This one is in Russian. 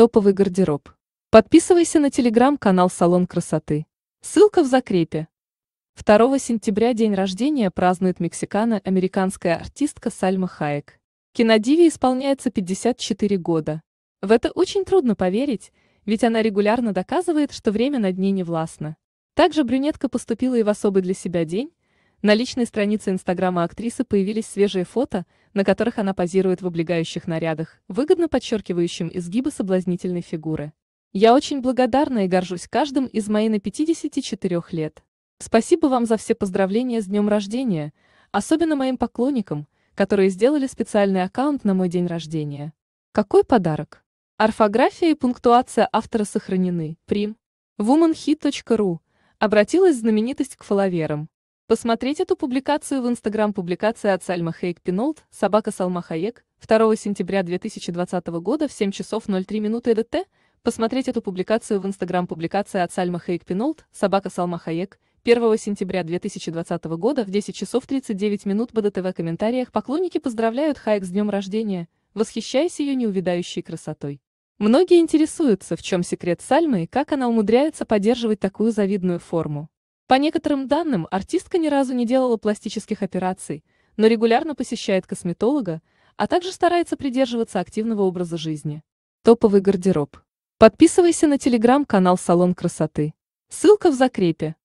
Топовый гардероб. Подписывайся на телеграм-канал «Салон красоты». Ссылка в закрепе. 2 сентября день рождения празднует мексикано-американская артистка Сальма Хаек. Кинодиве исполняется 54 года. В это очень трудно поверить, ведь она регулярно доказывает, что время над ней не властно. Также брюнетка поступила и в особый для себя день, на личной странице Инстаграма актрисы появились свежие фото, на которых она позирует в облегающих нарядах, выгодно подчеркивающим изгибы соблазнительной фигуры. «Я очень благодарна и горжусь каждым из моей на 54 лет. Спасибо вам за все поздравления с днем рождения, особенно моим поклонникам, которые сделали специальный аккаунт на мой день рождения. Какой подарок? Орфография и пунктуация автора сохранены. Прим. Womanhit.ru обратилась знаменитость к фоловерам. Посмотреть эту публикацию в Инстаграм публикация от Сальма Хейк Пинолд, собака Салма Хаек, 2 сентября 2020 года в 7 часов 03 минуты ЭДТ. Посмотреть эту публикацию в Инстаграм публикация от Сальма Хейк Пинолд, собака Салма Хаек, 1 сентября 2020 года в 10 часов 39 минут БДТ в комментариях поклонники поздравляют Хаек с днем рождения, восхищаясь ее неувидающей красотой. Многие интересуются, в чем секрет Сальмы и как она умудряется поддерживать такую завидную форму. По некоторым данным, артистка ни разу не делала пластических операций, но регулярно посещает косметолога, а также старается придерживаться активного образа жизни. Топовый гардероб. Подписывайся на телеграм-канал «Салон красоты». Ссылка в закрепе.